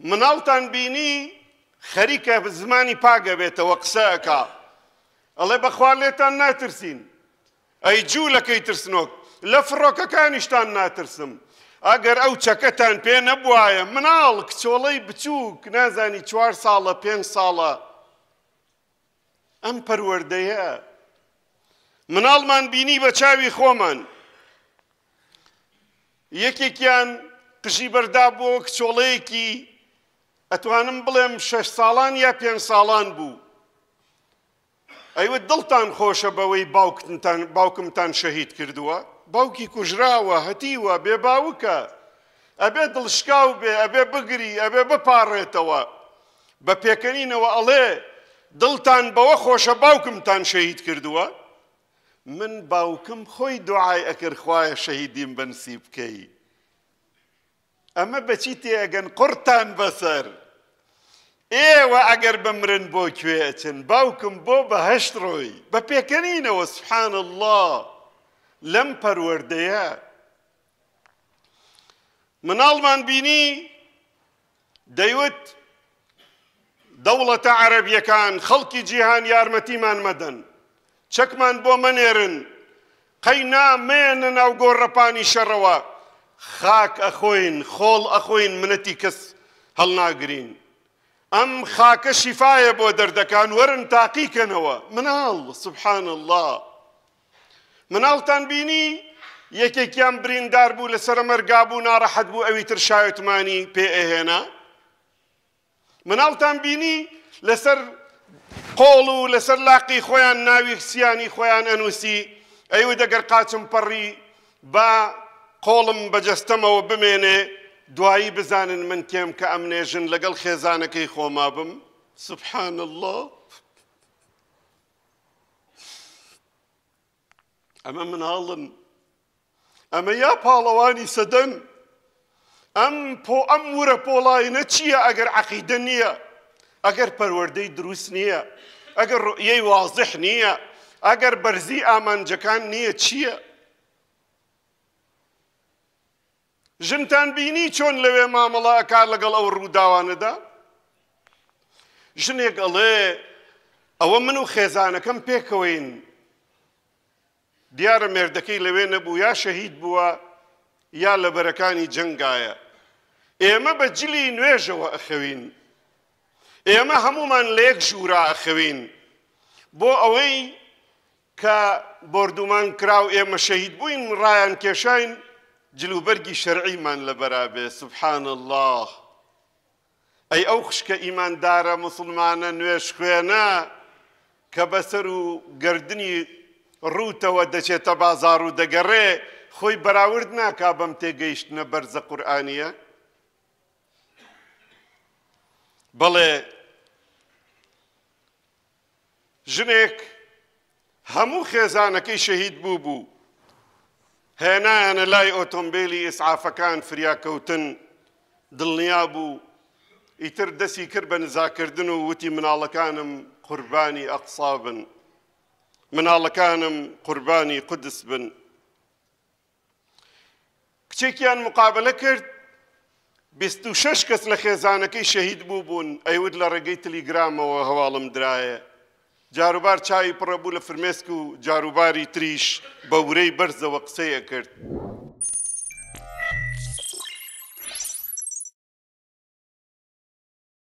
مناڵتان بینی خەریکە زمانی پاگە بێتەوە قسەکە ئەڵێ بەخوار لێتان ناترسین ئەی جوولەکەی ترسنۆک لە فڕۆکەکانیشتان ناترسم ئەگەر ئەو چەکەتان پێ نەبواە مناڵ کچۆڵەی بچووک نازانی چوار ساڵە پێنج ساڵە ئەم پەروەردەیە مناڵمان بینی بە چاوی خۆمان یەکێکیان قشی بەردا بۆ کچۆڵەیەکی ئەتوانم بڵێم شەش ساڵان یا پێنج ساڵان بوو. ئەیوە دڵتان خۆشە بەوەی باوکمتان شەهید کردووە، باوکی کوژراوە هەتیوە بێ باوکە، ئەبێ دڵشکاو بێ ئەبێ بگری ئەبێ بپارڕێتەوە، بە پێکەنینەوە ئەڵێ دڵتان بەوە خۆشە باوکمتان شەهید کردووە، من باوکم خۆی دوعای ئەکرخوایە شەهیدیم بەنسی بکەی. ئەمە بەچی تێگەن قورتان بەسەر ئێوە ئەگەر بمرن بۆ کوێچن باوکم بۆ بەهشت ڕۆی بە پێکەنینەوە سبحان الله لەم پەروەردەیە مناڵمان بینی دەیوت دەوڵەتە عەرەبیەکان خەڵکی جیهان یارمەتیمان مەدەن چەکمان بۆ منێرن قەی نامێنە ناو گۆڕەپانی شەڕەوە خاک ئەخۆین خۆڵ ئەخۆین منەتی کەس هەڵناگرین. ئەم خاکە شیفاایە بۆ دەردەکان وەرن تاقیکەنەوە مناڵ سبحان الله. مناڵتان بینی یەکێکیان بریندار بوو لە سەرمەرگابوو ناڕەحەت بوو ئەوی تر شایەتمانی پێ ئەهێنا. مناڵتان بینی لەسەر قۆڵ و لەسەر لاقی خۆیان ناوی سیانی خۆیان ئەنووسی ئەوە دەگەر قاچم پەڕی با قۆڵم بەجەستەمەوە بمێنێ دوایی بزانن من کێم کە ئەم نێژن لەگەڵ خێزانەکەی خۆما بم سبحان الله ئەمە مناڵن ئەمە یا پاڵەوانی سەدەن ئەم پۆ ئەم ورە پۆڵایەنە چییە ئەگەر عقیدە نییە ئەگەر پەروەردەی دروست نییە ئەگەر ڕۆیەی وازح نییە ئەگەر بەرزی ئامانجەکان نییە چییە؟ ژنتان بینی چۆن لەوێ مامەڵا کار لەگەڵ ئەو ڕووداوانەدا؟ ژنێک ئەڵێ ئەوە من و خێزانەکەم پێکەوەین دیارە مێردەکەی لەوێ نەبوو یا شەهید بووە یا لە بەرەکانی جنگایە ئێمە بە جلی نوێژەوە ئەخەوین ئێمە هەمومان لێک ژوورا ئەخەوین بۆ ئەوەی کە بردومان کراو ئێمە شەهید بووین ڕایان کێشین جلوبەرگی شەرعیمان لە بەرابێ سبحان الله ئەی ئەو خشکە ئیماندارە مسلمانە نوێش خوێنە کە بەسەر و گردنی ڕوتەوە دەچێتە بازار و دەگەڕێ خۆی بەراورد ناکا بەم تێگەیشتنە بەرزە قورآانیە بەڵێ ژنێک هەموو خێزانەکەی شەهید بوو بوو هێنایانە لای ئۆتۆمبیلی ئسعافەکان فریاکەوتن دڵنیا بوو ئیتر دەسی کرد بە نزاکردن و وتی مناڵەکانم قوربانی ئەقسا بن مناڵەکانم قوربانی قودس بن کچێکیان مقابلە کرد 26 کەس لە خێزانەکەی شەهید بوو بوون ئەیود لە ڕێگەی تلیگرامەوە هەواڵم درایە جاروبار چاوی پڕەبوو لە فرمێسک و جاروباری تریش بە ورەی بەرزەوە قسەیە کرد.